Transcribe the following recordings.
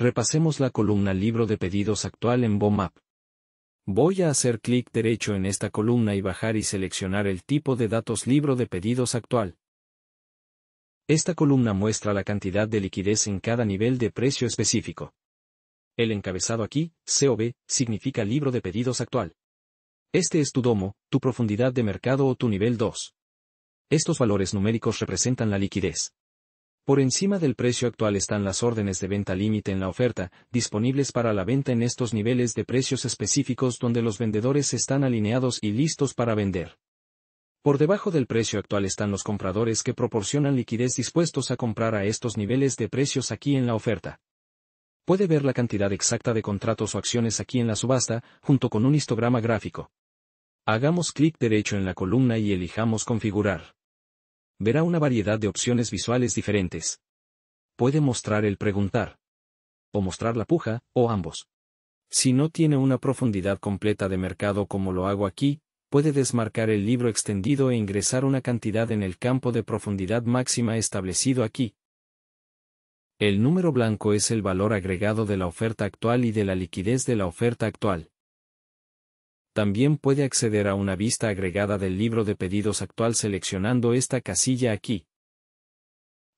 Repasemos la columna Libro de pedidos actual en BOMAP. Voy a hacer clic derecho en esta columna y bajar y seleccionar el tipo de datos Libro de pedidos actual. Esta columna muestra la cantidad de liquidez en cada nivel de precio específico. El encabezado aquí, COB, significa libro de pedidos actual. Este es tu domo, tu profundidad de mercado o tu nivel 2. Estos valores numéricos representan la liquidez. Por encima del precio actual están las órdenes de venta límite en la oferta, disponibles para la venta en estos niveles de precios específicos donde los vendedores están alineados y listos para vender. Por debajo del precio actual están los compradores que proporcionan liquidez dispuestos a comprar a estos niveles de precios aquí en la oferta. Puede ver la cantidad exacta de contratos o acciones aquí en la subasta, junto con un histograma gráfico. Hagamos clic derecho en la columna y elijamos Configurar verá una variedad de opciones visuales diferentes. Puede mostrar el preguntar, o mostrar la puja, o ambos. Si no tiene una profundidad completa de mercado como lo hago aquí, puede desmarcar el libro extendido e ingresar una cantidad en el campo de profundidad máxima establecido aquí. El número blanco es el valor agregado de la oferta actual y de la liquidez de la oferta actual también puede acceder a una vista agregada del libro de pedidos actual seleccionando esta casilla aquí.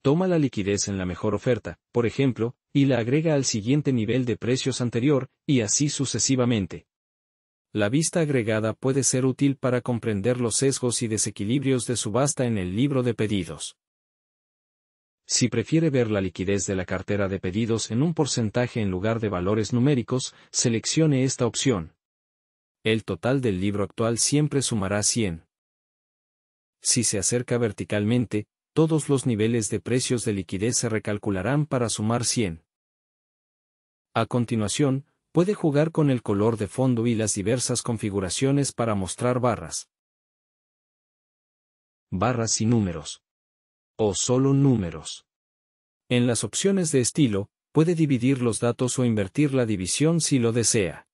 Toma la liquidez en la mejor oferta, por ejemplo, y la agrega al siguiente nivel de precios anterior, y así sucesivamente. La vista agregada puede ser útil para comprender los sesgos y desequilibrios de subasta en el libro de pedidos. Si prefiere ver la liquidez de la cartera de pedidos en un porcentaje en lugar de valores numéricos, seleccione esta opción. El total del libro actual siempre sumará 100. Si se acerca verticalmente, todos los niveles de precios de liquidez se recalcularán para sumar 100. A continuación, puede jugar con el color de fondo y las diversas configuraciones para mostrar barras. Barras y números. O solo números. En las opciones de estilo, puede dividir los datos o invertir la división si lo desea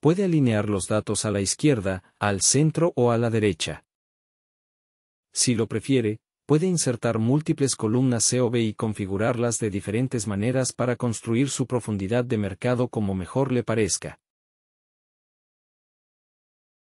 puede alinear los datos a la izquierda, al centro o a la derecha. Si lo prefiere, puede insertar múltiples columnas COB y configurarlas de diferentes maneras para construir su profundidad de mercado como mejor le parezca.